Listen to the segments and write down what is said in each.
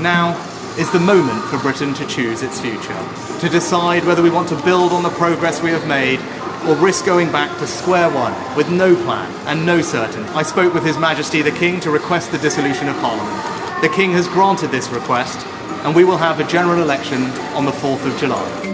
Now is the moment for Britain to choose its future, to decide whether we want to build on the progress we have made or risk going back to square one with no plan and no certain. I spoke with His Majesty the King to request the dissolution of Parliament. The King has granted this request, and we will have a general election on the 4th of July.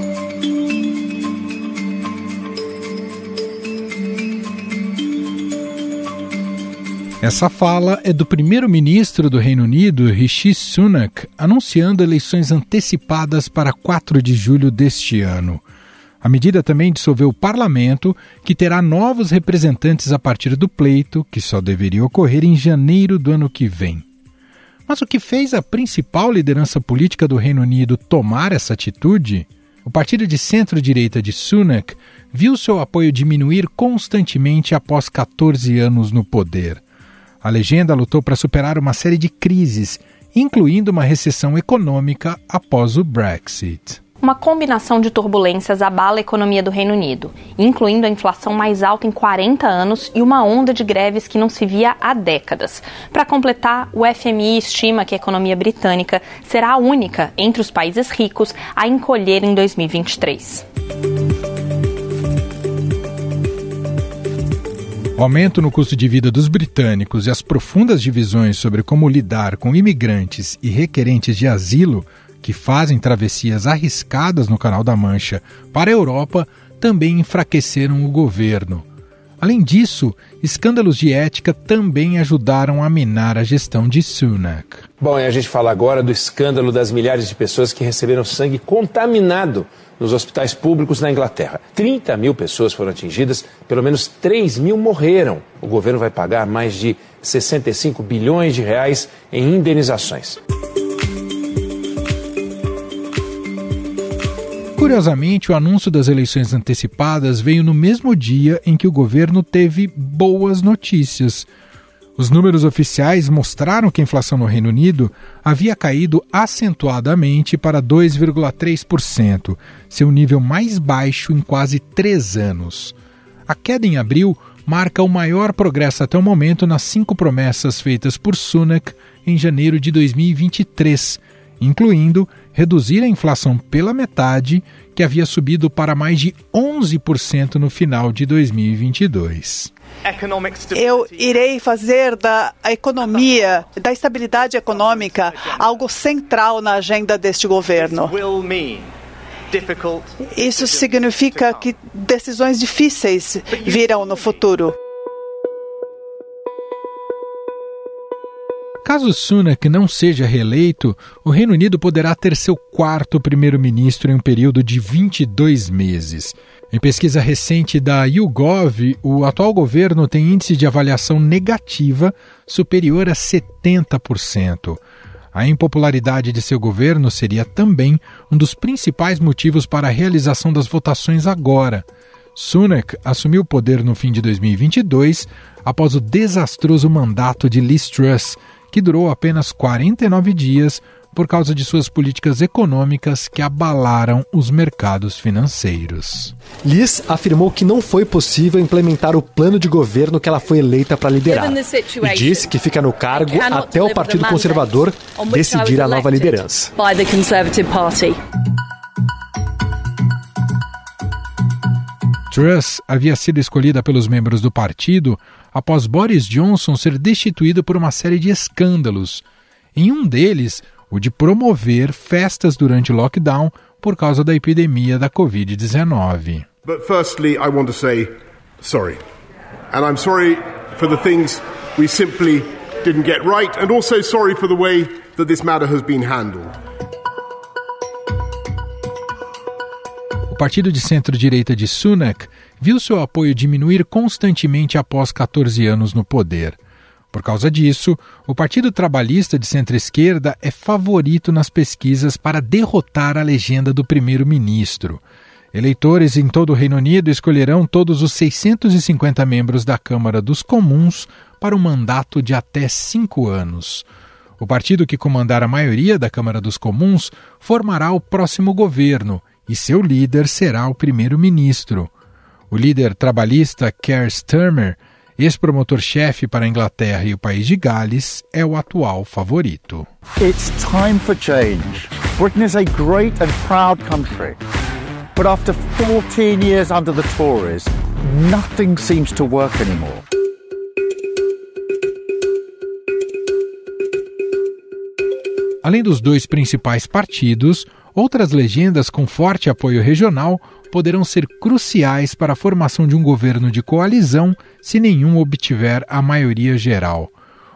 Essa fala é do primeiro-ministro do Reino Unido, Rishi Sunak, anunciando eleições antecipadas para 4 de julho deste ano. A medida também dissolveu o parlamento, que terá novos representantes a partir do pleito, que só deveria ocorrer em janeiro do ano que vem. Mas o que fez a principal liderança política do Reino Unido tomar essa atitude? O partido de centro-direita de Sunak viu seu apoio diminuir constantemente após 14 anos no poder. A legenda lutou para superar uma série de crises, incluindo uma recessão econômica após o Brexit. Uma combinação de turbulências abala a economia do Reino Unido, incluindo a inflação mais alta em 40 anos e uma onda de greves que não se via há décadas. Para completar, o FMI estima que a economia britânica será a única entre os países ricos a encolher em 2023. O aumento no custo de vida dos britânicos e as profundas divisões sobre como lidar com imigrantes e requerentes de asilo que fazem travessias arriscadas no Canal da Mancha para a Europa também enfraqueceram o governo. Além disso, escândalos de ética também ajudaram a minar a gestão de Sunak. Bom, e a gente fala agora do escândalo das milhares de pessoas que receberam sangue contaminado nos hospitais públicos na Inglaterra. 30 mil pessoas foram atingidas, pelo menos 3 mil morreram. O governo vai pagar mais de 65 bilhões de reais em indenizações. Curiosamente, o anúncio das eleições antecipadas veio no mesmo dia em que o governo teve boas notícias. Os números oficiais mostraram que a inflação no Reino Unido havia caído acentuadamente para 2,3%, seu nível mais baixo em quase três anos. A queda em abril marca o maior progresso até o momento nas cinco promessas feitas por Sunak em janeiro de 2023, incluindo reduzir a inflação pela metade, que havia subido para mais de 11% no final de 2022. Eu irei fazer da economia, da estabilidade econômica, algo central na agenda deste governo. Isso significa que decisões difíceis virão no futuro. Caso Sunak não seja reeleito, o Reino Unido poderá ter seu quarto primeiro-ministro em um período de 22 meses. Em pesquisa recente da YouGov, o atual governo tem índice de avaliação negativa superior a 70%. A impopularidade de seu governo seria também um dos principais motivos para a realização das votações agora. Sunak assumiu o poder no fim de 2022, após o desastroso mandato de Liz Truss, que durou apenas 49 dias, por causa de suas políticas econômicas que abalaram os mercados financeiros. Liz afirmou que não foi possível implementar o plano de governo que ela foi eleita para liderar e disse que fica no cargo até o Partido Conservador decidir a nova liderança. Truss havia sido escolhida pelos membros do partido após Boris Johnson ser destituído por uma série de escândalos. Em um deles, o de promover festas durante lockdown por causa da epidemia da Covid-19. But firstly, I want to say sorry. And I'm sorry for the things we simply didn't get right and also sorry for the way that this matter has been handled. O partido de centro-direita de Sunak viu seu apoio diminuir constantemente após 14 anos no poder. Por causa disso, o Partido Trabalhista de centro-esquerda é favorito nas pesquisas para derrotar a legenda do primeiro-ministro. Eleitores em todo o Reino Unido escolherão todos os 650 membros da Câmara dos Comuns para um mandato de até cinco anos. O partido que comandar a maioria da Câmara dos Comuns formará o próximo governo e seu líder será o primeiro-ministro. O líder trabalhista Keir Starmer ex-promotor-chefe para a Inglaterra e o país de Gales, é o atual favorito. It's time for change. Britain is a great and proud country. But after 14 years under the Tories, nothing seems to work anymore. Além dos dois principais partidos, Outras legendas com forte apoio regional poderão ser cruciais para a formação de um governo de coalizão se nenhum obtiver a maioria geral.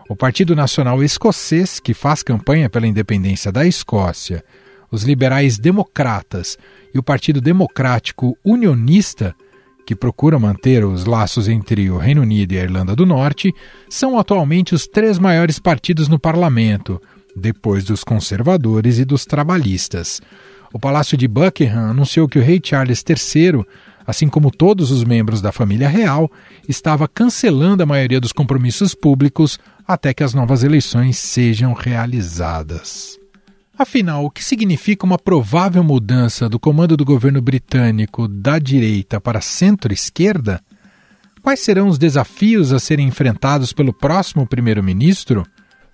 O Partido Nacional Escocês, que faz campanha pela independência da Escócia, os liberais democratas e o Partido Democrático Unionista, que procura manter os laços entre o Reino Unido e a Irlanda do Norte, são atualmente os três maiores partidos no parlamento, depois dos conservadores e dos trabalhistas. O Palácio de Buckingham anunciou que o rei Charles III, assim como todos os membros da família real, estava cancelando a maioria dos compromissos públicos até que as novas eleições sejam realizadas. Afinal, o que significa uma provável mudança do comando do governo britânico da direita para centro-esquerda? Quais serão os desafios a serem enfrentados pelo próximo primeiro-ministro?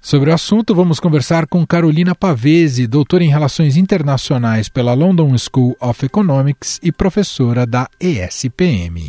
Sobre o assunto, vamos conversar com Carolina Pavese, doutora em Relações Internacionais pela London School of Economics e professora da ESPM.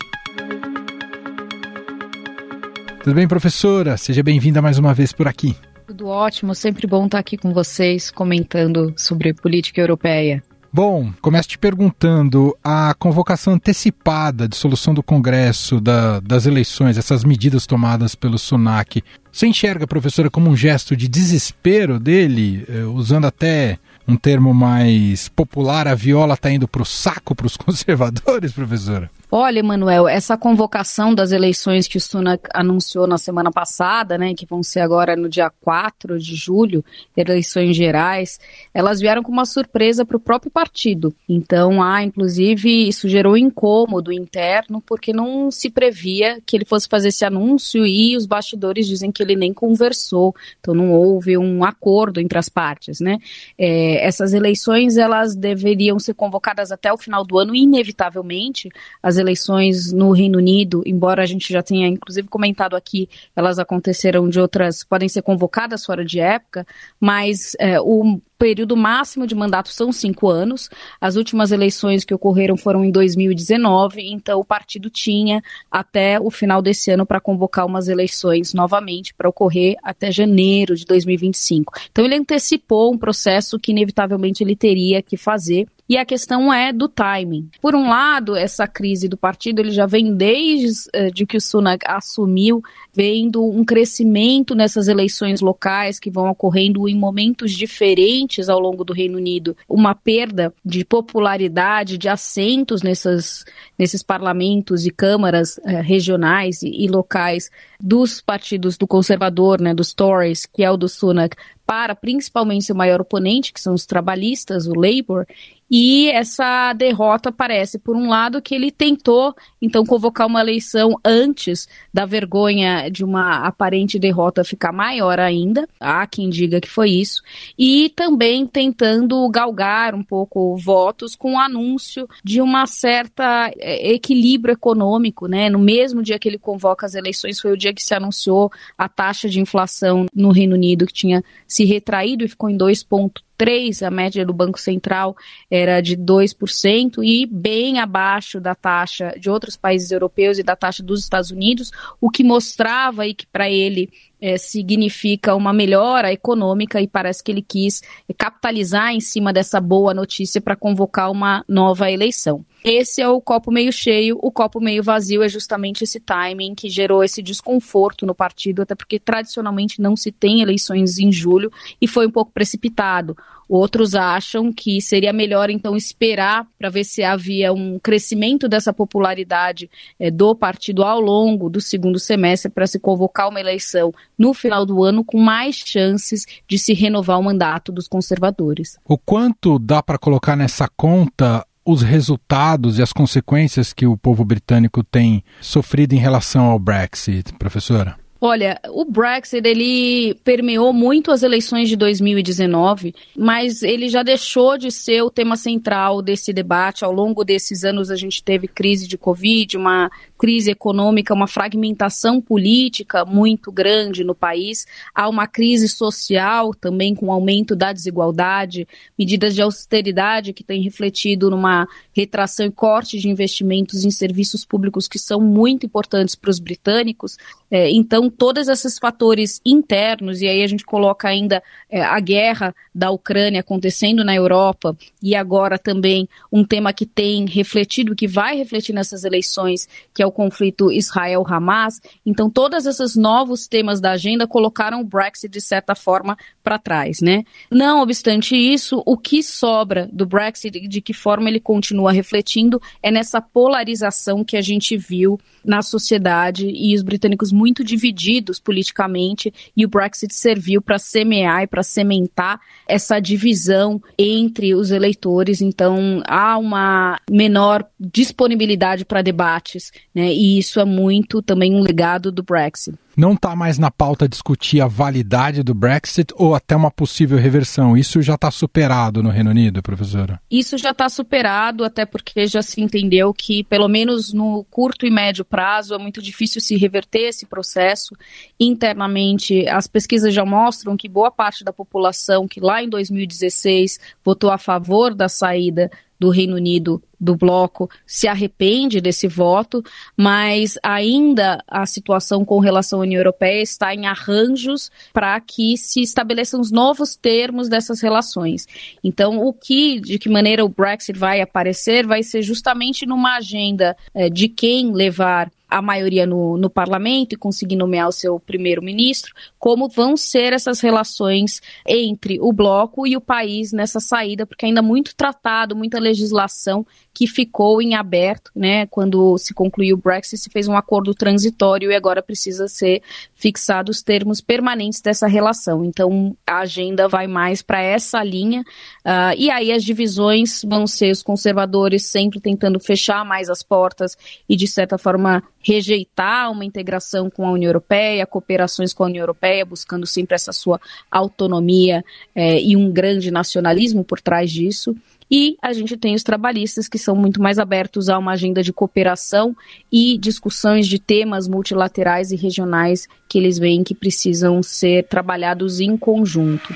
Tudo bem, professora? Seja bem-vinda mais uma vez por aqui. Tudo ótimo, sempre bom estar aqui com vocês comentando sobre política europeia. Bom, começo te perguntando: a convocação antecipada, de solução do Congresso, da, das eleições, essas medidas tomadas pelo SUNAC, você enxerga, professora, como um gesto de desespero dele, eh, usando até um termo mais popular, a viola está indo para o saco para os conservadores, professora? Olha, Emanuel, essa convocação das eleições que o Sunak anunciou na semana passada, né, que vão ser agora no dia 4 de julho, eleições gerais, elas vieram com uma surpresa para o próprio partido. Então, há, inclusive, isso gerou incômodo interno, porque não se previa que ele fosse fazer esse anúncio e os bastidores dizem que ele nem conversou, então não houve um acordo entre as partes, né? É, essas eleições elas deveriam ser convocadas até o final do ano, inevitavelmente. As eleições no Reino Unido, embora a gente já tenha inclusive comentado aqui, elas aconteceram de outras, podem ser convocadas fora de época, mas é, o período máximo de mandato são cinco anos. As últimas eleições que ocorreram foram em 2019, então o partido tinha até o final desse ano para convocar umas eleições novamente para ocorrer até janeiro de 2025. Então ele antecipou um processo que inevitavelmente ele teria que fazer e a questão é do timing. Por um lado, essa crise do partido ele já vem desde uh, de que o Sunak assumiu, vendo um crescimento nessas eleições locais que vão ocorrendo em momentos diferentes ao longo do Reino Unido, uma perda de popularidade, de assentos nessas, nesses parlamentos e câmaras uh, regionais e, e locais dos partidos do conservador, né, dos Tories, que é o do Sunak, para principalmente o maior oponente, que são os trabalhistas, o Labour, e essa derrota parece, por um lado, que ele tentou, então, convocar uma eleição antes da vergonha de uma aparente derrota ficar maior ainda. Há quem diga que foi isso. E também tentando galgar um pouco votos com o anúncio de uma certa é, equilíbrio econômico, né? No mesmo dia que ele convoca as eleições, foi o dia que se anunciou a taxa de inflação no Reino Unido, que tinha se retraído e ficou em 2,3%. 3, a média do Banco Central era de 2%, e bem abaixo da taxa de outros países europeus e da taxa dos Estados Unidos, o que mostrava aí que para ele é, significa uma melhora econômica e parece que ele quis capitalizar em cima dessa boa notícia para convocar uma nova eleição. Esse é o copo meio cheio, o copo meio vazio é justamente esse timing que gerou esse desconforto no partido, até porque tradicionalmente não se tem eleições em julho e foi um pouco precipitado. Outros acham que seria melhor então esperar para ver se havia um crescimento dessa popularidade é, do partido ao longo do segundo semestre para se convocar uma eleição no final do ano com mais chances de se renovar o mandato dos conservadores. O quanto dá para colocar nessa conta os resultados e as consequências que o povo britânico tem sofrido em relação ao Brexit, professora? Olha, o Brexit ele permeou muito as eleições de 2019, mas ele já deixou de ser o tema central desse debate. Ao longo desses anos a gente teve crise de Covid, uma crise econômica, uma fragmentação política muito grande no país, há uma crise social também com o aumento da desigualdade, medidas de austeridade que têm refletido numa retração e corte de investimentos em serviços públicos que são muito importantes para os britânicos. É, então, todos esses fatores internos, e aí a gente coloca ainda é, a guerra da Ucrânia acontecendo na Europa, e agora também um tema que tem refletido, que vai refletir nessas eleições, que é o conflito Israel-Hamas. Então, todos esses novos temas da agenda colocaram o Brexit, de certa forma, para trás, né? Não obstante isso, o que sobra do Brexit e de que forma ele continua refletindo é nessa polarização que a gente viu na sociedade e os britânicos muito divididos politicamente, e o Brexit serviu para semear e para sementar essa divisão entre os eleitores. Então, há uma menor disponibilidade para debates né? E isso é muito também um legado do Brexit. Não está mais na pauta discutir a validade do Brexit ou até uma possível reversão. Isso já está superado no Reino Unido, professora? Isso já está superado, até porque já se entendeu que, pelo menos no curto e médio prazo, é muito difícil se reverter esse processo. Internamente, as pesquisas já mostram que boa parte da população que lá em 2016 votou a favor da saída do Reino Unido do bloco se arrepende desse voto, mas ainda a situação com relação à União Europeia está em arranjos para que se estabeleçam os novos termos dessas relações. Então, o que, de que maneira o Brexit vai aparecer, vai ser justamente numa agenda eh, de quem levar a maioria no, no parlamento e conseguir nomear o seu primeiro-ministro, como vão ser essas relações entre o bloco e o país nessa saída, porque ainda muito tratado, muita legislação que ficou em aberto, né? Quando se concluiu o Brexit, se fez um acordo transitório e agora precisa ser fixado os termos permanentes dessa relação. Então, a agenda vai mais para essa linha. Uh, e aí as divisões vão ser os conservadores sempre tentando fechar mais as portas e, de certa forma, rejeitar uma integração com a União Europeia, cooperações com a União Europeia, buscando sempre essa sua autonomia é, e um grande nacionalismo por trás disso. E a gente tem os trabalhistas que são muito mais abertos a uma agenda de cooperação e discussões de temas multilaterais e regionais que eles veem que precisam ser trabalhados em conjunto.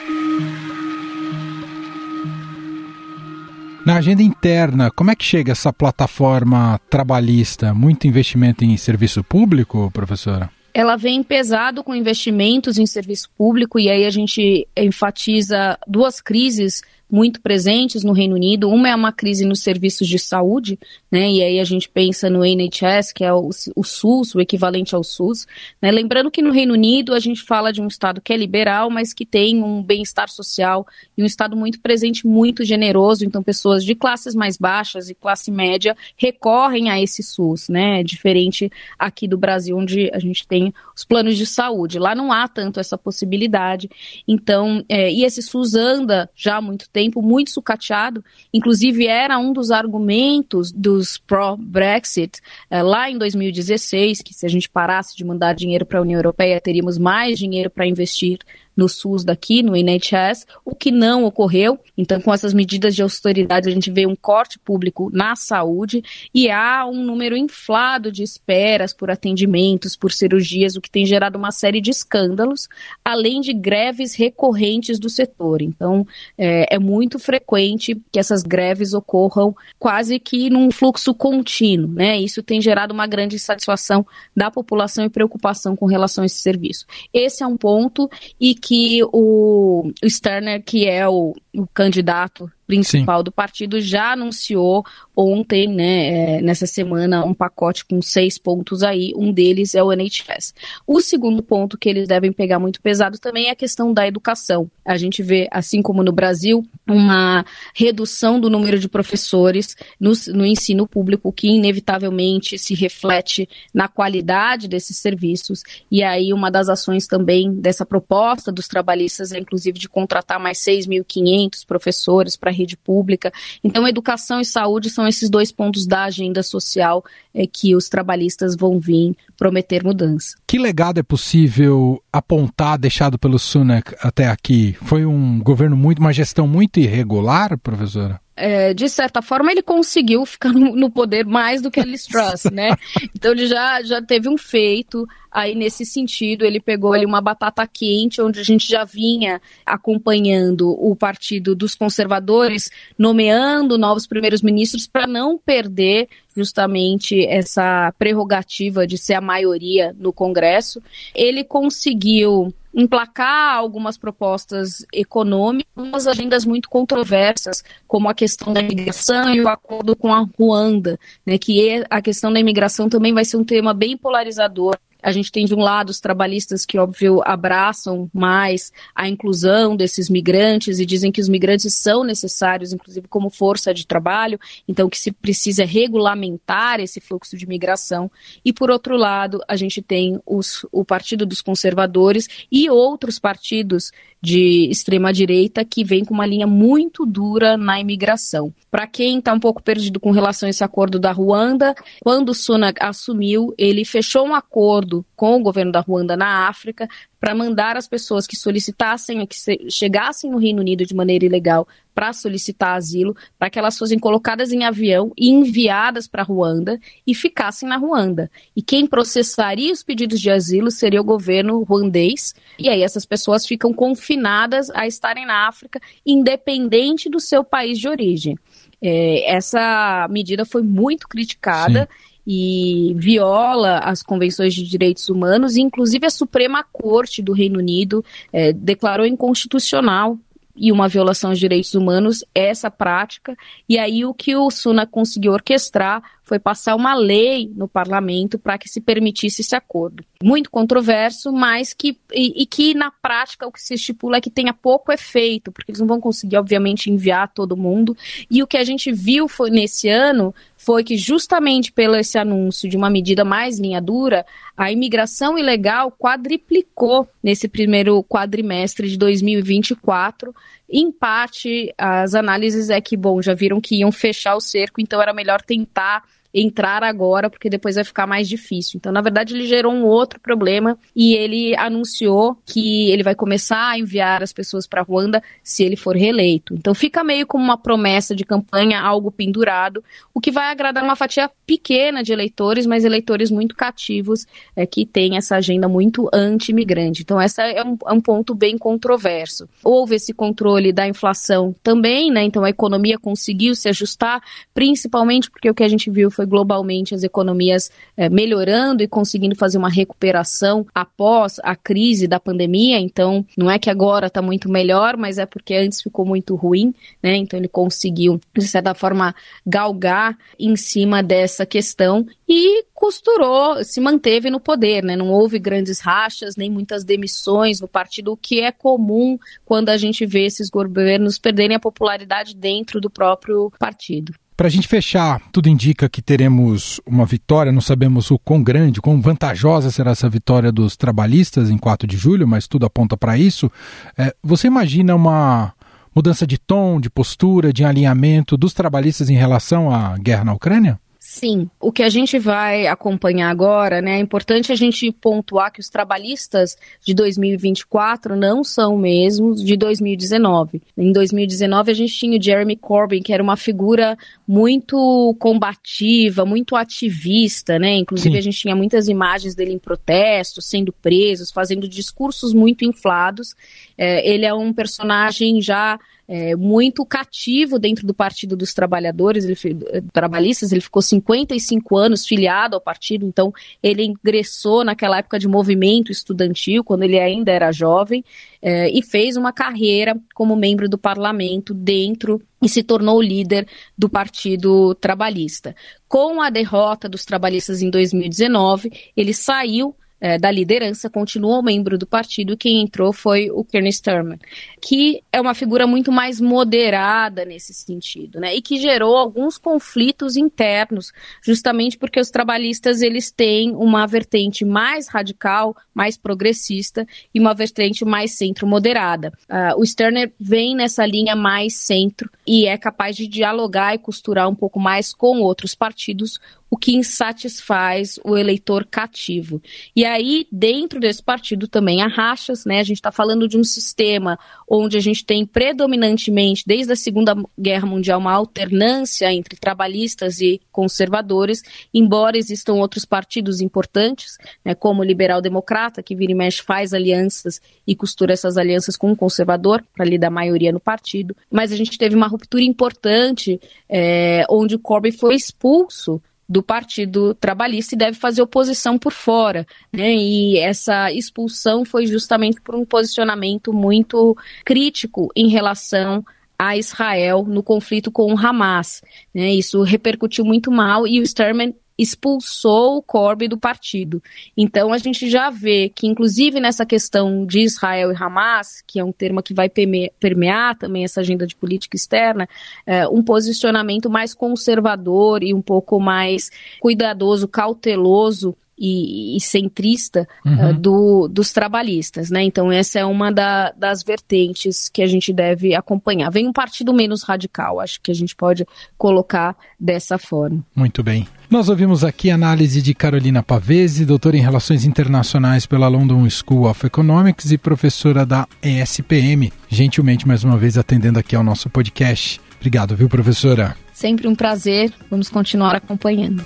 Na agenda interna, como é que chega essa plataforma trabalhista? Muito investimento em serviço público, professora? Ela vem pesado com investimentos em serviço público, e aí a gente enfatiza duas crises muito presentes no Reino Unido. Uma é uma crise nos serviços de saúde, né? E aí a gente pensa no NHS, que é o, o SUS, o equivalente ao SUS. Né? Lembrando que no Reino Unido a gente fala de um Estado que é liberal, mas que tem um bem-estar social e um Estado muito presente, muito generoso. Então, pessoas de classes mais baixas e classe média recorrem a esse SUS, né? É diferente aqui do Brasil, onde a gente tem os planos de saúde. Lá não há tanto essa possibilidade. Então, é, e esse SUS anda já há muito tempo tempo muito sucateado. Inclusive, era um dos argumentos dos pró-Brexit é, lá em 2016, que se a gente parasse de mandar dinheiro para a União Europeia, teríamos mais dinheiro para investir no SUS daqui, no NHS, o que não ocorreu. Então, com essas medidas de austeridade, a gente vê um corte público na saúde e há um número inflado de esperas por atendimentos, por cirurgias, o que tem gerado uma série de escândalos, além de greves recorrentes do setor. Então, é, é muito frequente que essas greves ocorram quase que num fluxo contínuo, né? Isso tem gerado uma grande insatisfação da população e preocupação com relação a esse serviço. Esse é um ponto e que que o, o Sterner, que é o, o candidato principal Sim. do partido, já anunciou ontem, né, é, nessa semana, um pacote com seis pontos aí, um deles é o NHS. O segundo ponto que eles devem pegar muito pesado também é a questão da educação. A gente vê, assim como no Brasil, uma redução do número de professores no, no ensino público, que inevitavelmente se reflete na qualidade desses serviços, e aí uma das ações também dessa proposta dos trabalhistas é, inclusive, de contratar mais 6.500 professores para rede pública. Então, educação e saúde são esses dois pontos da agenda social é, que os trabalhistas vão vir prometer mudança. Que legado é possível apontar deixado pelo Sunak até aqui? Foi um governo muito, uma gestão muito irregular, professora? é, de certa forma, ele conseguiu ficar no, no poder mais do que a Liz Truss, né? Então ele já, já teve um feito aí nesse sentido. Ele pegou ali uma batata quente, onde a gente já vinha acompanhando o partido dos conservadores, nomeando novos primeiros-ministros para não perder justamente essa prerrogativa de ser a maioria no Congresso. Ele conseguiu emplacar algumas propostas econômicas, algumas agendas muito controversas, como a questão da imigração e o acordo com a Ruanda, né, que é, a questão da imigração também vai ser um tema bem polarizador a gente tem, de um lado, os trabalhistas que, óbvio, abraçam mais a inclusão desses migrantes e dizem que os migrantes são necessários, inclusive, como força de trabalho, então que se precisa regulamentar esse fluxo de migração. E, por outro lado, a gente tem os, o Partido dos Conservadores e outros partidos de extrema-direita que vem com uma linha muito dura na imigração. Para quem está um pouco perdido com relação a esse acordo da Ruanda, quando o Sunak assumiu, ele fechou um acordo acordo com o governo da Ruanda na África para mandar as pessoas que solicitassem, que chegassem no Reino Unido de maneira ilegal para solicitar asilo, para que elas fossem colocadas em avião e enviadas para Ruanda e ficassem na Ruanda. E quem processaria os pedidos de asilo seria o governo ruandês. E aí essas pessoas ficam confinadas a estarem na África, independente do seu país de origem. É, essa medida foi muito criticada. Sim e viola as convenções de direitos humanos, e inclusive a Suprema Corte do Reino Unido é, declarou inconstitucional e uma violação aos direitos humanos essa prática. E aí o que o Suna conseguiu orquestrar foi passar uma lei no parlamento para que se permitisse esse acordo. Muito controverso, mas que e, e, que na prática o que se estipula é que tenha pouco efeito, porque eles não vão conseguir obviamente enviar todo mundo. E o que a gente viu foi nesse ano foi que justamente pelo esse anúncio de uma medida mais linha dura, a imigração ilegal quadriplicou nesse primeiro quadrimestre de 2024. Em parte, as análises é que, bom, já viram que iam fechar o cerco, então era melhor tentar entrar agora, porque depois vai ficar mais difícil. Então, na verdade, ele gerou um outro problema e ele anunciou que ele vai começar a enviar as pessoas para Ruanda se ele for reeleito. Então, fica meio como uma promessa de campanha, algo pendurado, o que vai agradar uma fatia pequena de eleitores, mas eleitores muito cativos é, que têm essa agenda muito anti-imigrante. Então, esse é, um, é um, ponto bem controverso. Houve esse controle da inflação também, né? Então, a economia conseguiu se ajustar, principalmente porque o que a gente viu foi globalmente as economias é, melhorando e conseguindo fazer uma recuperação após a crise da pandemia. Então, não é que agora está muito melhor, mas é porque antes ficou muito ruim, né? Então, ele conseguiu, de certa forma, galgar em cima dessa essa questão e costurou, se manteve no poder, né? Não houve grandes rachas, nem muitas demissões no partido, o que é comum quando a gente vê esses governos perderem a popularidade dentro do próprio partido. Para a gente fechar, tudo indica que teremos uma vitória, não sabemos o quão grande, quão vantajosa será essa vitória dos trabalhistas em 4 de julho, mas tudo aponta para isso. É, você imagina uma mudança de tom, de postura, de alinhamento dos trabalhistas em relação à guerra na Ucrânia? Sim. O que a gente vai acompanhar agora, né? É importante a gente pontuar que os trabalhistas de 2024 não são mesmos de 2019. Em 2019 a gente tinha o Jeremy Corbyn, que era uma figura muito combativa, muito ativista, né? Inclusive Sim. a gente tinha muitas imagens dele em protestos, sendo presos, fazendo discursos muito inflados. É, ele é um personagem já é, muito cativo dentro do Partido dos Trabalhadores, ele, eh, trabalhistas. Ele ficou 55 anos filiado ao partido, então ele ingressou naquela época de movimento estudantil, quando ele ainda era jovem eh, e fez uma carreira como membro do parlamento dentro e se tornou líder do Partido Trabalhista. Com a derrota dos trabalhistas em 2019, ele saiu é, da liderança continuou membro do partido, quem entrou foi o Kearney Sturman, que é uma figura muito mais moderada nesse sentido, né? E que gerou alguns conflitos internos, justamente porque os trabalhistas eles têm uma vertente mais radical, mais progressista e uma vertente mais centro-moderada. Uh, ah, o Sturner vem nessa linha mais centro e é capaz de dialogar e costurar um pouco mais com outros partidos, o que insatisfaz o eleitor cativo. E aí, dentro desse partido também há rachas, né? A gente está falando de um sistema onde a gente tem predominantemente, desde a Segunda Guerra Mundial, uma alternância entre trabalhistas e conservadores, embora existam outros partidos importantes, né, como o Liberal Democrata, que vira e mexe faz alianças e costura essas alianças com o conservador, para lhe dar maioria no partido. Mas a gente teve uma ruptura importante, é, onde o Corbyn foi expulso do Partido Trabalhista e deve fazer oposição por fora. Né? E essa expulsão foi justamente por um posicionamento muito crítico em relação a Israel no conflito com o Hamas. Né? Isso repercutiu muito mal e o Sturman expulsou o Corby do partido. Então a gente já vê que, inclusive nessa questão de Israel e Hamas, que é um termo que vai permear também essa agenda de política externa, é, um posicionamento mais conservador e um pouco mais cuidadoso, cauteloso e, e, centrista é, uhum. uh, do, dos trabalhistas, né? Então essa é uma da, das vertentes que a gente deve acompanhar. Vem um partido menos radical, acho que a gente pode colocar dessa forma. Muito bem. Nós ouvimos aqui a análise de Carolina Pavese, doutora em Relações Internacionais pela London School of Economics e professora da ESPM, gentilmente mais uma vez atendendo aqui ao nosso podcast. Obrigado, viu, professora? Sempre um prazer. Vamos continuar acompanhando.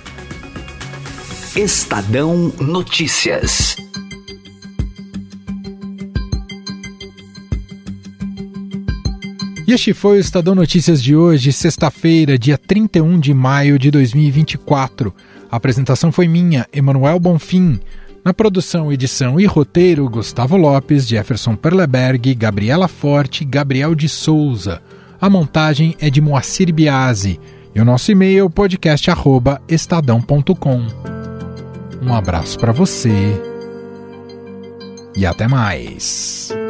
Estadão Notícias. E este foi o Estadão Notícias de hoje, sexta-feira, dia 31 de maio de 2024. A apresentação foi minha, Emanuel Bonfim. Na produção, edição e roteiro, Gustavo Lopes, Jefferson Perleberg, Gabriela Forte, Gabriel de Souza. A montagem é de Moacir Biasi. E o nosso e-mail é podcast@estadão.com. Um abraço para você e até mais.